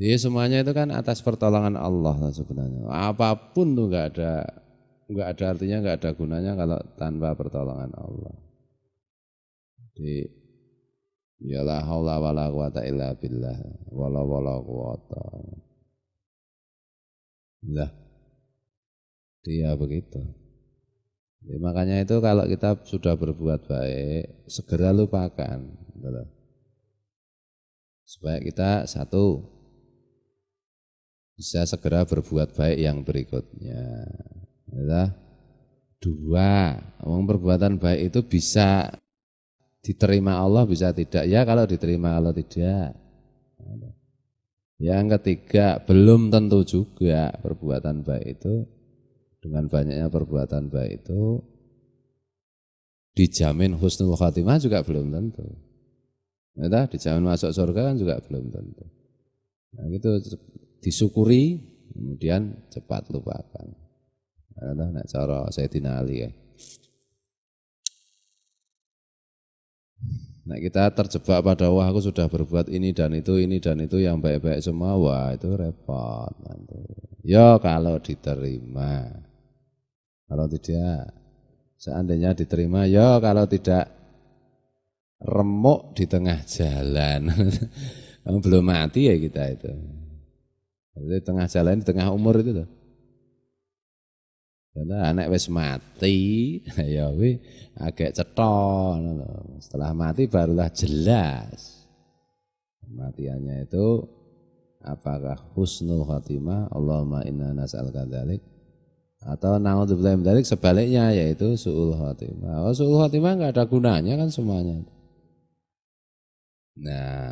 Jadi semuanya itu kan atas pertolongan Allah lah sebenarnya. Apapun tuh nggak ada nggak ada artinya nggak ada gunanya kalau tanpa pertolongan Allah. Jadi ya la haula wala quwata illa billah wala wala quwata. Lah. Dia begitu. Ya, makanya itu kalau kita sudah berbuat baik, segera lupakan. Gitu Supaya kita satu, bisa segera berbuat baik yang berikutnya. Ya, dua, Omong perbuatan baik itu bisa diterima Allah bisa tidak ya kalau diterima Allah tidak. Yang ketiga belum tentu juga perbuatan baik itu dengan banyaknya perbuatan baik itu dijamin husnul khatimah juga belum tentu. Ya, dijamin masuk surga kan juga belum tentu. Nah, gitu disyukuri kemudian cepat lupakan. Ada nak cara saya Ali ya. Nah kita terjebak pada wah aku sudah berbuat ini dan itu ini dan itu yang baik-baik semua wah itu repot nanti. Ya kalau diterima, kalau tidak seandainya diterima ya kalau tidak remuk di tengah jalan belum mati ya kita itu. Jadi tengah jalan, tengah umur itu loh. Karena anak wis mati, ya wi agak ceton. Setelah mati barulah jelas. matiannya itu apakah husnul khatimah Allahumma inna nas'alka dzalik atau na'udzubillahi min dzalik sebaliknya yaitu suul khatimah. Oh, suul khatimah enggak ada gunanya kan semuanya. Nah,